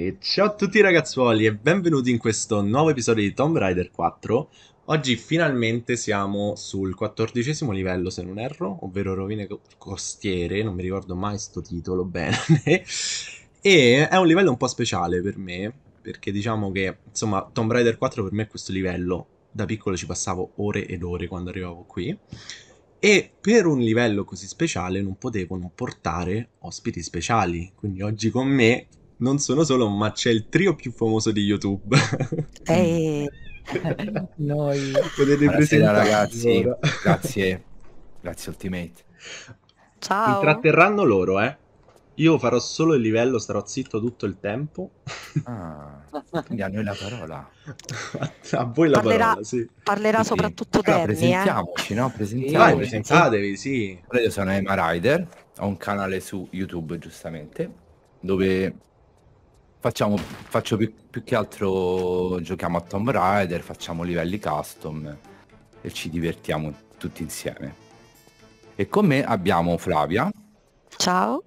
E ciao a tutti ragazzuoli e benvenuti in questo nuovo episodio di Tomb Raider 4. Oggi finalmente siamo sul quattordicesimo livello, se non erro, ovvero Rovine Costiere, non mi ricordo mai sto titolo bene. e è un livello un po' speciale per me, perché diciamo che, insomma, Tomb Raider 4 per me è questo livello. Da piccolo ci passavo ore ed ore quando arrivavo qui. E per un livello così speciale non potevo non portare ospiti speciali. Quindi oggi con me non sono solo, ma c'è il trio più famoso di YouTube. Ehi, noi. Potete presentare, ragazzi, ora. grazie, grazie Ultimate. Ciao. Intratterranno loro, eh. Io farò solo il livello, starò zitto tutto il tempo. Ah, quindi a noi la parola. A, a voi la parlerà, parola, sì. Parlerà sì. soprattutto allora, Danny, eh. presentiamoci, eh. no? Presentiamoci. Vai, presentatevi, sì. Io sono Emma Rider, ho un canale su YouTube, giustamente, dove Facciamo, faccio più, più, che altro giochiamo a Tomb Raider, facciamo livelli custom e ci divertiamo tutti insieme. E con me abbiamo Flavia. Ciao.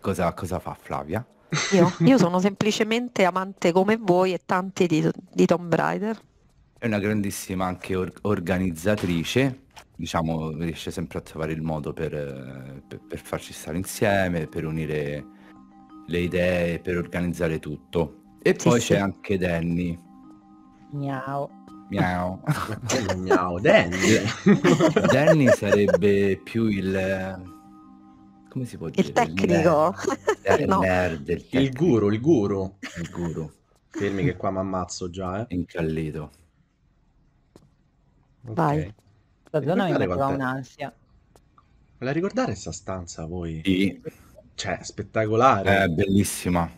Cosa, cosa fa Flavia? Io, io sono semplicemente amante come voi e tanti di, di Tomb Raider. È una grandissima anche or organizzatrice, diciamo riesce sempre a trovare il modo per, per, per farci stare insieme, per unire le idee per organizzare tutto. E sì, poi sì. c'è anche Danny. Miau. Miau. Miau, Danny. Danny sarebbe più il... Come si può dire? Il tecnico. Il, nerd, il, tecnico. il guru, il guru. Il guru. Fermi che qua mi ammazzo già, eh. Incallito. Vai. Okay. Perdonami, mi aveva un'ansia. Me la ricordare sta stanza voi? Sì cioè, spettacolare. È eh, bellissima.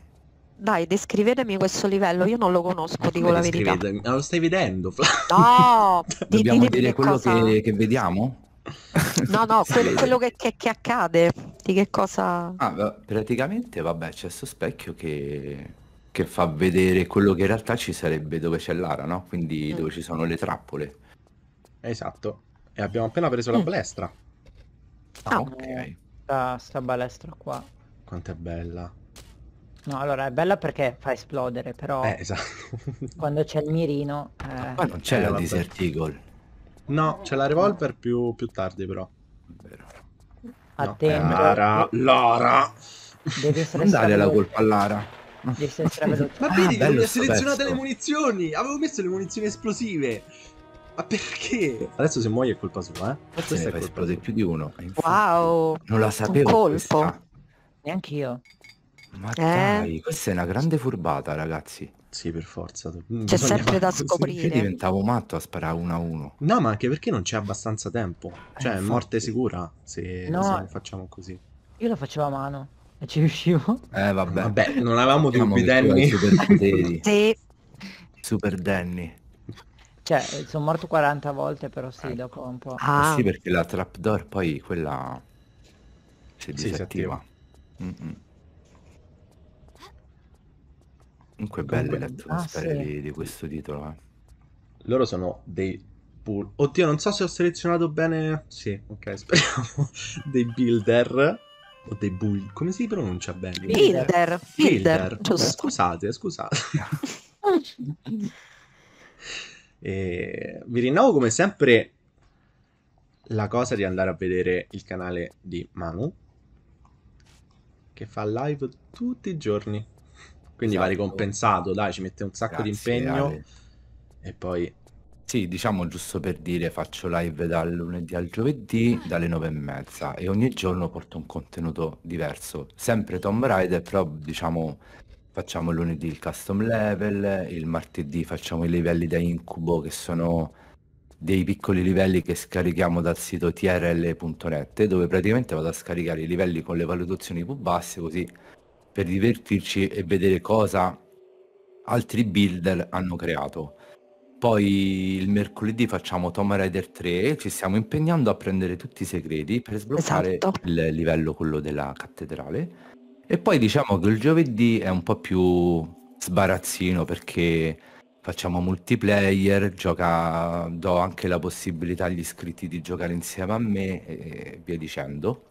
Dai, descrivetemi questo livello, io non lo conosco, dico la verità. Ma ah, lo stai vedendo, No! Dobbiamo dire quello cosa... che, che, vediamo? No, no, quello, quello che, che, che, accade, di che cosa... Ah, praticamente, vabbè, c'è questo specchio che, che, fa vedere quello che in realtà ci sarebbe dove c'è l'ara, no? Quindi mm. dove ci sono le trappole. Esatto, e abbiamo appena preso mm. la balestra. Ah, ok questa sta balestra qua. Quanto è bella. No, allora è bella perché fa esplodere, però... Eh, esatto. quando c'è il mirino... Eh... Ma non c'è la vabbè. Desert Eagle. No, c'è la revolver più, più tardi, però. Vero. te. No, Lara, Lara. Devi essere non dare la colpa a Lara. Ma vedi, ah, non mi ha selezionato pezzo. le munizioni! Avevo messo le munizioni esplosive! Ma perché? Adesso se muoio è colpa sua, eh? Forse questa ne è più di uno. wow! Non la sapevo. colpo. Questa. Neanche io. Ma eh? dai, questa è una grande furbata, ragazzi. Sì, per forza. C'è sempre da scoprire. Io diventavo matto a sparare uno a uno. No, ma anche perché non c'è abbastanza tempo. Eh, cioè, eh, morte sicura se, no. se facciamo così. Io la facevo a mano e ci riuscivo. Eh, vabbè. vabbè non avevamo dubbi, Danny. Super Danny. Super Danny. Cioè, sono morto 40 volte, però sì, ecco. dopo un po'. Eh ah, sì, perché la trapdoor poi quella si disattiva. Sì, mm Comunque belle le atmosfere ah, sì. di, di, questo titolo. Eh. Loro sono dei bull. Oddio, non so se ho selezionato bene. Sì, ok, speriamo. dei builder. O dei bull. Come si pronuncia bene? Builder. Builder. builder. builder. scusate, scusate. E vi rinnovo come sempre la cosa di andare a vedere il canale di Manu che fa live tutti i giorni. Quindi esatto. va ricompensato, dai, ci mette un sacco di impegno. Ale. E poi... Sì, diciamo giusto per dire, faccio live dal lunedì al giovedì dalle nove e mezza e ogni giorno porto un contenuto diverso, sempre Tomb Raider, però diciamo facciamo lunedì il custom level, il martedì facciamo i livelli da incubo che sono dei piccoli livelli che scarichiamo dal sito trl.net dove praticamente vado a scaricare i livelli con le valutazioni più basse così per divertirci e vedere cosa altri builder hanno creato. Poi il mercoledì facciamo Tom Raider 3 ci stiamo impegnando a prendere tutti i segreti per sbloccare esatto. il livello quello della cattedrale. E poi diciamo che il giovedì è un po' più sbarazzino perché facciamo multiplayer, gioca, do anche la possibilità agli iscritti di giocare insieme a me e via dicendo.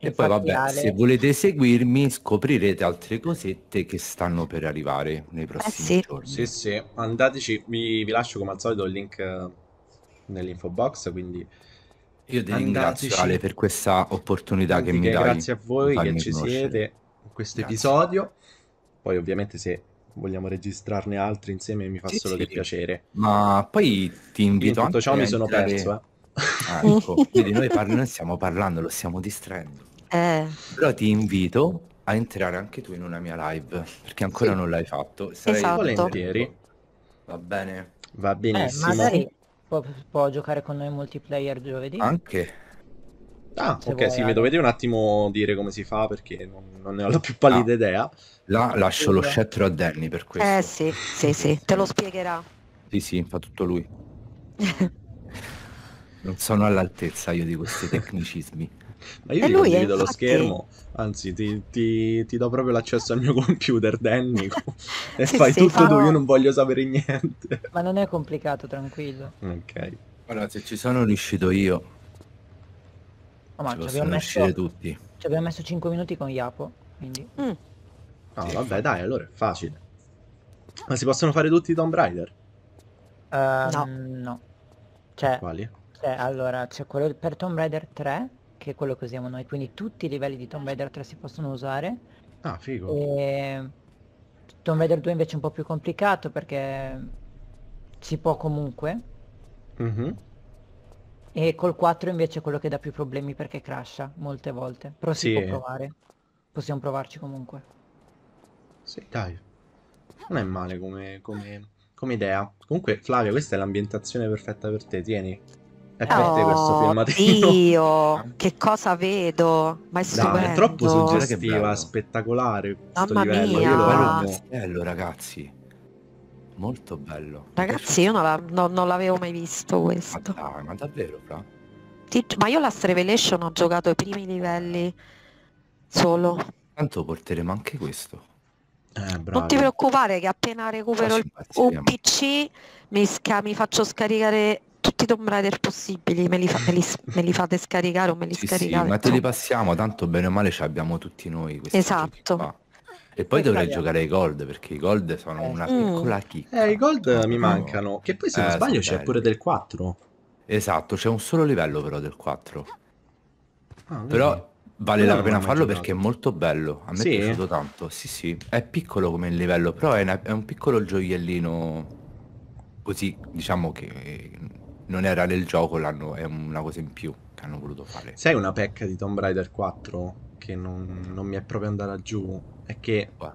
E poi vabbè, se volete seguirmi scoprirete altre cosette che stanno per arrivare nei eh prossimi eh sì. giorni. Sì, sì, andateci, vi, vi lascio come al solito il link eh, nell'info box, quindi io ti ringrazio Ale per questa opportunità che mi dai. Grazie a voi che ci conoscere. siete in questo episodio. Poi ovviamente se vogliamo registrarne altri insieme mi fa sì, solo sì. che piacere. Ma poi ti invito Io in tutto ciò mi sono entrare... perso, eh. Ah, ecco, vedi, noi, par- noi stiamo parlando, lo stiamo distraendo. Eh. Però ti invito a entrare anche tu in una mia live, perché ancora sì. non l'hai fatto. Sarei esatto. volentieri. Va bene. Va eh, benissimo. Eh, magari può, può giocare con noi in multiplayer giovedì. Anche. Ah, Se ok, sì, vi dovete un attimo dire come si fa perché non, non ne ho la più pallida ah. idea. Là lascio lo scettro a Danny per questo. Eh sì, sì, sì, te lo spiegherà. Sì, sì, fa tutto lui. non sono all'altezza io di questi tecnicismi. Ma io e ti condivido lo schermo, anzi ti, ti, ti, do proprio l'accesso al mio computer, Danny, e sì, fai sì, tutto fa... tu, io non voglio sapere niente. Ma non è complicato, tranquillo. Ok. Allora, se ci sono riuscito io, oh, ma ci possono messo... tutti. Ci abbiamo messo 5 minuti con Iapo, quindi... Mm. No, ah, sì, vabbè, dai, allora è facile. Ma si possono fare tutti i Tomb Raider? Uh, no. no. Cioè, Quali? Cioè, allora, c'è quello per Tomb Raider 3 che è quello che usiamo noi, quindi tutti i livelli di Tomb Raider 3 si possono usare. Ah, figo. E... Tomb Raider 2 invece è un po' più complicato perché si può comunque. Mm-hmm. E col 4 invece è quello che dà più problemi perché crasha molte volte. Però si può provare. Possiamo provarci comunque. Sì, dai. Non è male come, come, come idea. Comunque, Flavio, questa è l'ambientazione perfetta per te, tieni. È per oh, te questo filmatino. Oh, Dio, che cosa vedo? Ma è stupendo. Dai, è troppo suggestiva, spettacolare questo Mamma Mia. bello, bello, ragazzi. Molto bello. Ragazzi, io non, la, no, non l'avevo mai visto questo. Ma, ah, dai, ma davvero, fra? ma io Last Revelation ho giocato i primi livelli solo. Tanto porteremo anche questo. Eh, non ti preoccupare che appena recupero un PC mi, mi faccio scaricare tutti i Tomb Raider possibili, me li, fa, me li, me li fate scaricare o me li sì, scaricate. Sì, ma te li passiamo, tanto bene o male ci abbiamo tutti noi. Esatto. E poi e dovrei carico. giocare ai gold perché i gold sono eh, una piccola chicca. Eh, i gold mi mancano. Che poi se eh, non sbaglio c'è belli. pure del 4. Esatto, c'è un solo livello però del 4. Ah, però vale la pena farlo perché è molto bello. A me sì. è piaciuto tanto. Sì, sì, è piccolo come livello, però è, una, è un piccolo gioiellino così, diciamo che non era nel gioco, l'hanno, è una cosa in più che hanno voluto fare. Sai una pecca di Tomb Raider 4 che non, non mi è proprio andata giù? È che Beh,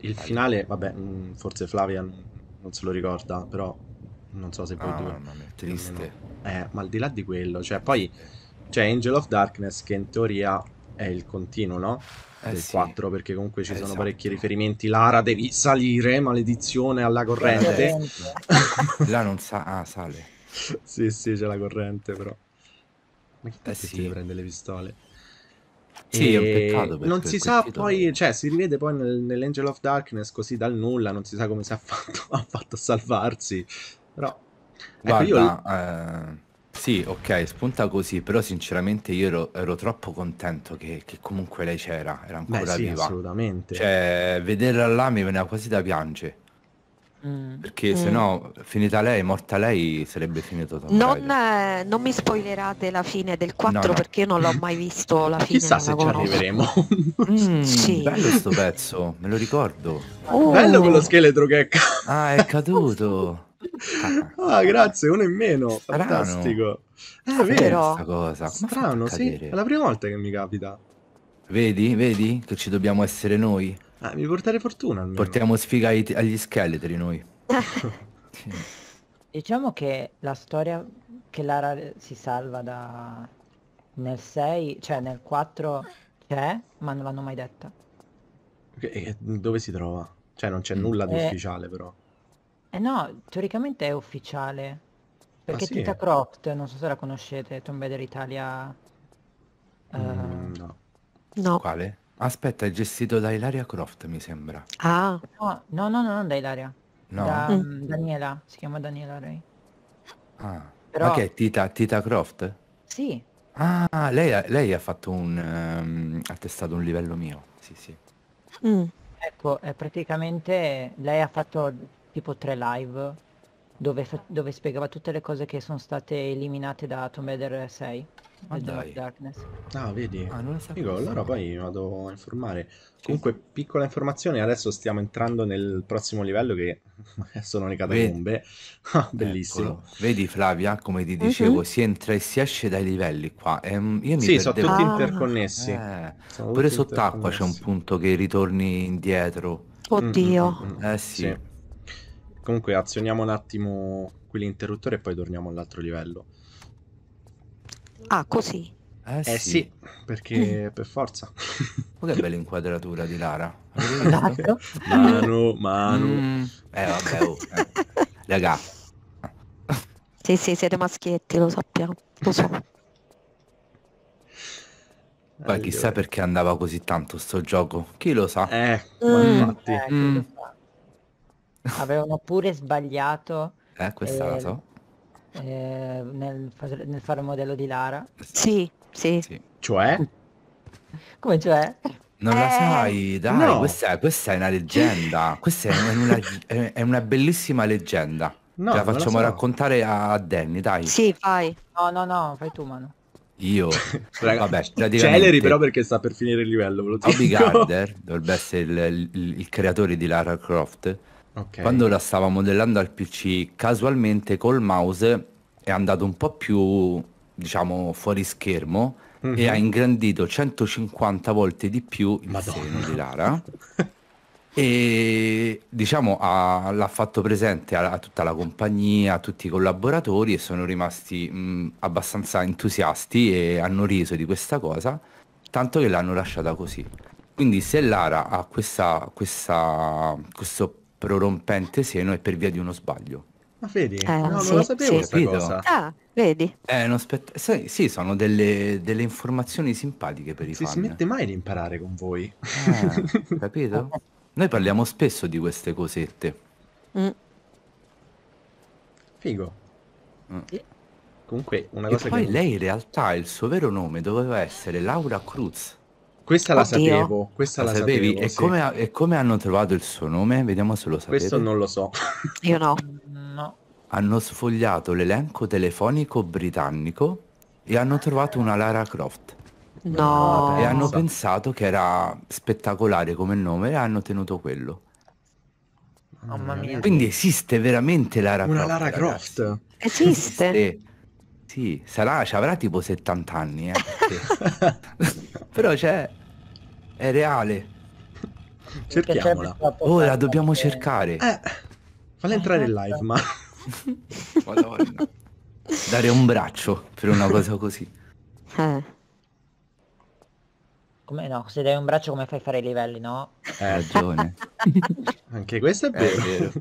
il finale, vabbè, mm, forse Flavia non se lo ricorda, però non so se poi... ah, due... Mamma triste. Eh, ma al di là di quello, cioè poi c'è Angel of Darkness che in teoria è il continuo, no? Eh del sì. 4 perché comunque ci eh sono esatto. parecchi riferimenti Lara devi salire maledizione alla corrente là non sa ah sale sì, sì, c'è la corrente, però. Ma chi eh, sì. prende le pistole? Sì, è un peccato. Per, non si sa poi, non... cioè, si rivede poi nel, nell'Angel of Darkness così dal nulla, non si sa come si è fatto, ha fatto a salvarsi. Però, ecco, Guarda, ecco, io... eh, sì, ok, spunta così, però sinceramente io ero, ero troppo contento che, che, comunque lei c'era, era ancora Beh, sì, viva. assolutamente. Cioè, vederla là mi veniva quasi da piangere. Mm. Perché mm. se no, finita lei, morta lei, sarebbe finito Tomb non, eh, non, mi spoilerate la fine del 4 no, no. perché io non l'ho mai visto la fine. Chissà se ci arriveremo. mm, sì. Mm, bello sto pezzo, me lo ricordo. Oh. Bello quello scheletro che è caduto. Ah, è caduto. ah, grazie, uno in meno. Strano. Fantastico. Eh, ah, vero. Però... Cosa. Strano, sì. È la prima volta che mi capita. Vedi, vedi che ci dobbiamo essere noi. Ah, mi portare fortuna almeno. Portiamo sfiga ai, agli scheletri noi. Diciamo che la storia che Lara si salva da... nel 6, cioè nel 4 c'è, ma non l'hanno mai detta. Okay, dove si trova? Cioè non c'è nulla di eh, ufficiale però. Eh no, teoricamente è ufficiale. Perché ah, sì? Tita Croft, non so se la conoscete, Tomb Raider Italia... Mm, eh, no. No. Quale? Aspetta, è gestito da Ilaria Croft, mi sembra. Ah. No, no, no, non da Ilaria. No. Da, mm. mm Daniela, si chiama Daniela lei. Ah. Però... Ma che è Tita, Tita Croft? Sì. Ah, lei, lei ha fatto un... Um, ha testato un livello mio, sì, sì. Mm. Ecco, praticamente lei ha fatto tipo tre live dove, dove spiegava tutte le cose che sono state eliminate da Tomb Raider 6. Ma dai. Darkness. Ah, vedi. Ah, non lo Dico, allora poi vado a informare. Sì. Comunque, piccola informazione, adesso stiamo entrando nel prossimo livello che sono le catacombe. Ah, bellissimo. Eccolo. Vedi Flavia, come ti mhm. dicevo, uh-huh. si entra e si esce dai livelli qua. E, ehm, io mi sì, sono tutti ah. interconnessi. Eh, sono pure sott'acqua c'è un punto che ritorni indietro. Oddio. Mm-hmm. Eh sì. sì. Comunque azioniamo un attimo quell'interruttore e poi torniamo all'altro livello. Ah, così. Eh, eh sì. sì. perché mm. per forza. oh, che bella inquadratura di Lara. Esatto. Manu, Manu. mano. Mm. Eh vabbè, oh. Eh. Raga. Sì, sì, siete maschietti, lo sappiamo, lo so. Poi allora. chissà perché andava così tanto sto gioco, chi lo sa? Eh, mm. infatti. Eh, mm. Avevano pure sbagliato. Eh, questa e... la eh, so nel, eh, nel, fare il modello di Lara? Sì, sì. sì. Cioè? Come cioè? Non eh... la sai, dai, no. questa, questa, è una leggenda, questa è una, è una bellissima leggenda. No, la facciamo so. raccontare a Danny, dai. Sì, fai. No, no, no, fai tu, mano. Io, Raga, vabbè, celeri cioè, però perché sta per finire il livello, ve Toby Gardner dovrebbe essere il, il, il creatore di Lara Croft Okay. Quando la stava modellando al PC, casualmente col mouse è andato un po' più, diciamo, fuori schermo mm-hmm. e mhm. ha ingrandito 150 volte di più il seno di Lara. e diciamo ha, l'ha fatto presente a, a, tutta la compagnia, a tutti i collaboratori e sono rimasti mh, abbastanza entusiasti e hanno riso di questa cosa, tanto che l'hanno lasciata così. Quindi se Lara ha questa, questa, questo prorompente seno è per via di uno sbaglio. Ma vedi, eh, no, sì, non lo sapevo sì. Ah, vedi. Eh, spett- sai, sì, sono delle, delle, informazioni simpatiche per i si fan. Si smette mai di imparare con voi. Eh, capito? Noi parliamo spesso di queste cosette. Mm. Figo. Mm. Comunque, una cosa e poi che... lei in realtà il suo vero nome doveva essere Laura Cruz. Questa Oddio. la sapevo, questa la, la sapevi. Sapevo, e, sì. come, e, come, hanno trovato il suo nome? Vediamo se lo sapete. Questo non lo so. Io no. no. Hanno sfogliato l'elenco telefonico britannico e hanno trovato una Lara Croft. No. E hanno pensato che era spettacolare come nome e hanno tenuto quello. Mamma mia. Quindi esiste veramente Lara una Croft. Una Lara Croft. Esiste. esiste. Sì, sarà, ci avrà tipo 70 anni, eh, Però c'è... è reale. Cerchiamola. Ora dobbiamo eh. cercare. Eh, falla entrare in live, ma... Madonna. Dare un braccio per una cosa così. Eh. Come no, se dai un braccio come fai a fare i livelli, no? Hai ragione. Anche questo è vero. È vero.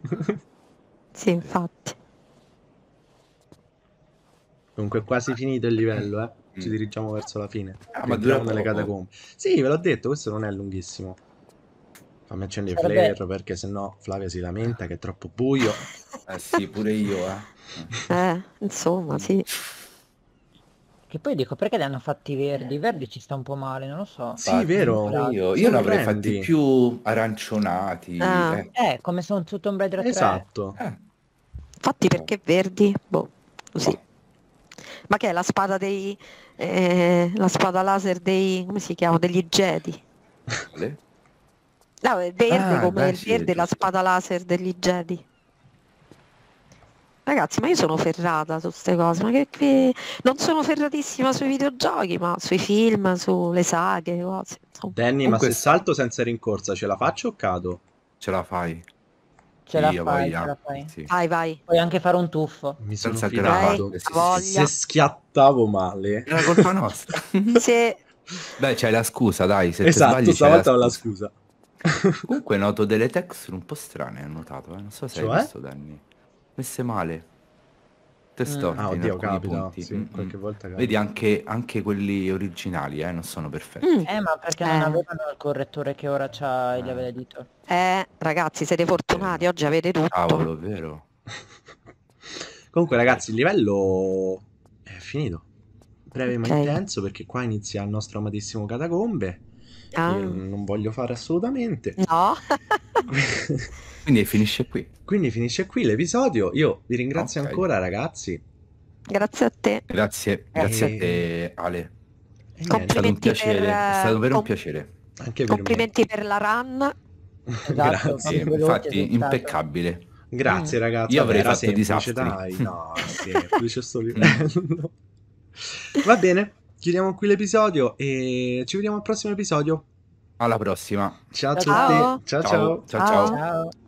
sì, infatti. Comunque è quasi finito il livello, eh. Mm. Ci dirigiamo verso la fine. Ah, ma dura nelle catacombe. Sì, ve l'ho detto, questo non è lunghissimo. Fammi accendere il flare perché sennò Flavia si lamenta che è troppo buio. Eh sì, pure io, eh. Eh, insomma, sì. Che poi dico, perché li hanno fatti verdi? I verdi ci sta un po' male, non lo so. Sì, Fatti, vero. Io, io ne avrei fatti più arancioni Ah. Eh. Eh, come sono tutto un Tomb Raider 3. Esatto. Eh. Infatti perché verdi? Boh, così. Boh. Ma che è la spada dei... Eh, la spada laser dei... come si chiama? Degli Jedi. Le? No, è verde ah, come beh, il sì, verde, la spada laser degli Jedi. Ragazzi, ma io sono ferrata su queste cose, ma che, che, non sono ferratissima sui videogiochi, ma sui film, sulle saghe, cose. Danny, Comunque... ma se salto senza rincorsa ce la faccio o cado? Ce la fai. Ce la Io, fai, ce la fai. Sì. Vai, vai. Puoi anche fare un tuffo. Mi sono Senza fidato. grado. Sì, Se schiattavo male. Era colpa nostra. Se... Beh, c'è la scusa, dai. Se esatto, sbagli, stavolta ho la scusa. Comunque noto delle texture un po' strane, ho notato. Eh? Non so se cioè? hai visto, Danny. Messe male storti ah, oddio, capita, sì, mm, qualche mm. volta capita. Vedi anche, anche, quelli originali, eh, non sono perfetti. Mm. Eh, ma perché eh. non avevano il correttore che ora c'ha il eh. editor. Eh, ragazzi, siete fortunati, oggi avete tutto. Cavolo, vero. Comunque, ragazzi, il livello è finito. Breve okay. ma intenso, perché qua inizia il nostro amatissimo catacombe. Ah. non voglio fare assolutamente. No. Quindi finisce qui. Quindi finisce qui l'episodio. Io vi ringrazio okay. ancora, ragazzi. Grazie a te. Grazie, eh. grazie a te, Ale. Complimenti è stato un piacere. Per... È stato davvero un piacere. Per Complimenti me. per la run. Esatto, grazie. Infatti, esatto. impeccabile. Grazie, mm. ragazzi. Io avrei fatto disastri. Dai, no, semplice sto livello. Va bene, chiudiamo qui l'episodio e ci vediamo al prossimo episodio. Alla prossima. Ciao a ciao. tutti. ciao. ciao. ciao. ciao. ciao. ciao.